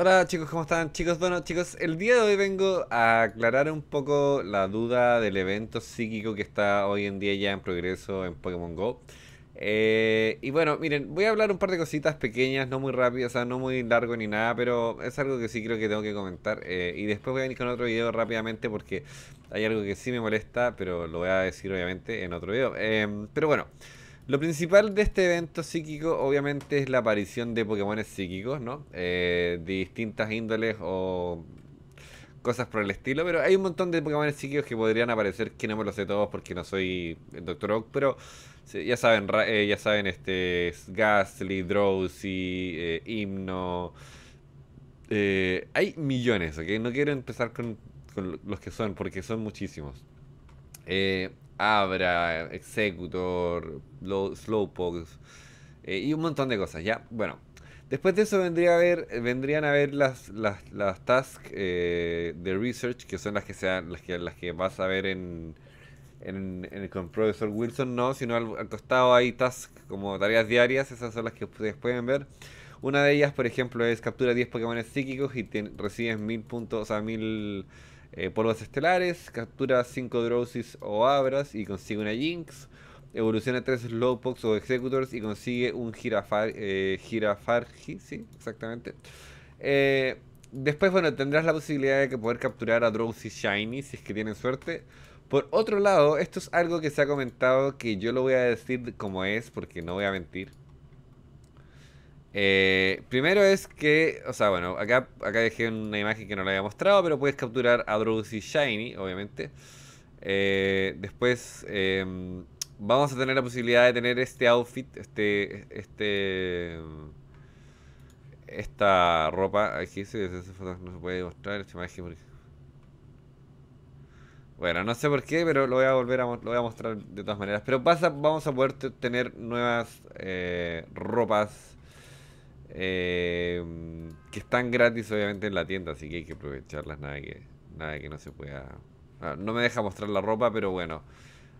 Hola chicos, ¿cómo están? Chicos, bueno, chicos, el día de hoy vengo a aclarar un poco la duda del evento psíquico que está hoy en día ya en progreso en Pokémon GO. Eh, y bueno, miren, voy a hablar un par de cositas pequeñas, no muy rápidas, o sea, no muy largo ni nada, pero es algo que sí creo que tengo que comentar. Eh, y después voy a venir con otro video rápidamente porque hay algo que sí me molesta, pero lo voy a decir obviamente en otro video. Em, pero bueno... Lo principal de este evento psíquico obviamente es la aparición de Pokémones psíquicos, ¿no? Eh, de distintas índoles o cosas por el estilo, pero hay un montón de Pokémon psíquicos que podrían aparecer, que no me lo sé todos porque no soy el Doctor Oak, pero ya saben, eh, ya saben, este, Ghastly, Drowsy, eh, Himno, hay millones, ¿ok? No quiero empezar con, con, los que son porque son muchísimos. Abra, Executor, Slowpoke eh, y un montón de cosas, ¿ya? Bueno, después de eso vendría a ver, vendrían a ver las, las, las tasks eh, de research, que son las que, sean, las que, las que vas a ver en, en, el, con Wilson, no, sino al, costado hay tasks como tareas diarias, esas son las que ustedes pueden ver. Una de ellas, por ejemplo, es captura 10 Pokémon psíquicos y recibes 1000 puntos, o sea, 1000 eh, polvos estelares, captura 5 Drowsis o Abras y consigue una Jinx, evoluciona 3 Slowpox o Executors y consigue un Girafar, eh, sí, exactamente. Eh, después, bueno, tendrás la posibilidad de poder capturar a Drowsy Shiny si es que tienen suerte. Por otro lado, esto es algo que se ha comentado que yo lo voy a decir como es, porque no voy a mentir. Eh, primero es que, o sea, bueno, acá, acá dejé una imagen que no la había mostrado, pero puedes capturar a Drowsy Shiny, obviamente. Eh, después em, vamos a tener la posibilidad de tener este outfit, este, este, esta ropa. Aquí no se puede mostrar, esta imagen Bueno, no sé por qué, pero lo voy a volver a, lo voy a mostrar de todas maneras. Pero vamos a poder tener nuevas eh, ropas Em, que están gratis obviamente en la tienda, así que hay que aprovecharlas, nada que, que no se pueda... no me deja mostrar la ropa, pero bueno.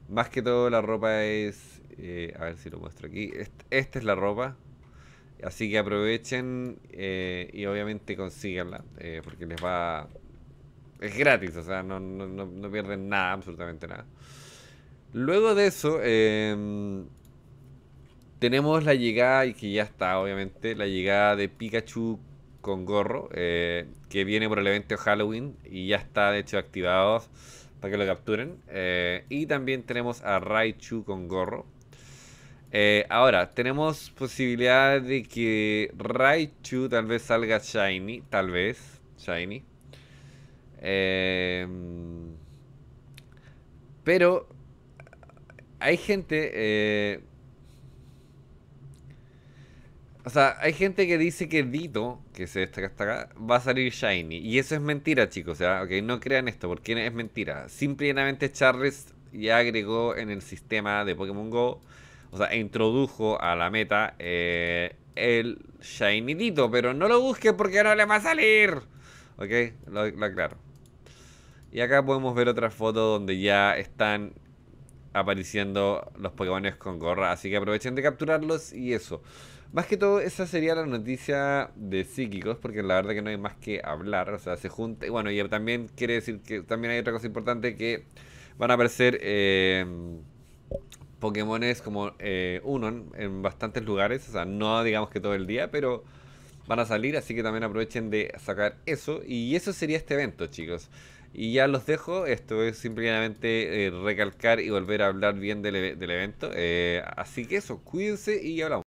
Más que todo la ropa es... Eh, a ver si lo muestro aquí. esta es la ropa. Así que aprovechen eh, y obviamente consíganla, eh, porque les va... Es gratis, o sea, no, no, no pierden nada, absolutamente nada. Luego de eso, em, tenemos la llegada, y que ya está, obviamente, la llegada de Pikachu con gorro, eh, que viene por el evento Halloween y ya está, de hecho, activado para que lo capturen. Eh, y también tenemos a Raichu con gorro. Eh, ahora, tenemos posibilidad de que Raichu tal vez salga Shiny, tal vez, Shiny. pero hay gente o sea, hay gente que dice que Dito, que es destaca, que acá, va a salir Shiny. Y eso es mentira, chicos. O sea, ok, no crean esto, porque es mentira. Simplemente Charles ya agregó en el sistema de Pokémon Go, o sea, introdujo a la meta eh, el Shiny Dito. Pero no lo busque porque no le va a salir. Ok, lo, lo aclaro. Y acá podemos ver otra foto donde ya están apareciendo los Pokémon con gorra. Así que aprovechen de capturarlos y eso. Más que todo, esa sería la noticia de psíquicos, porque la verdad que no hay más que hablar. O sea, se junte. bueno, y también quiere decir que también hay otra cosa importante que van a aparecer eh, Pokémones como eh, Unon en bastantes lugares. O sea, no digamos que todo el día, pero van a salir. Así que también aprovechen de sacar eso. Y eso sería este evento, chicos. Y ya los dejo. Esto es simplemente eh, recalcar y volver a hablar bien del, e-, evento. Eh, así que eso, cuídense y hablamos.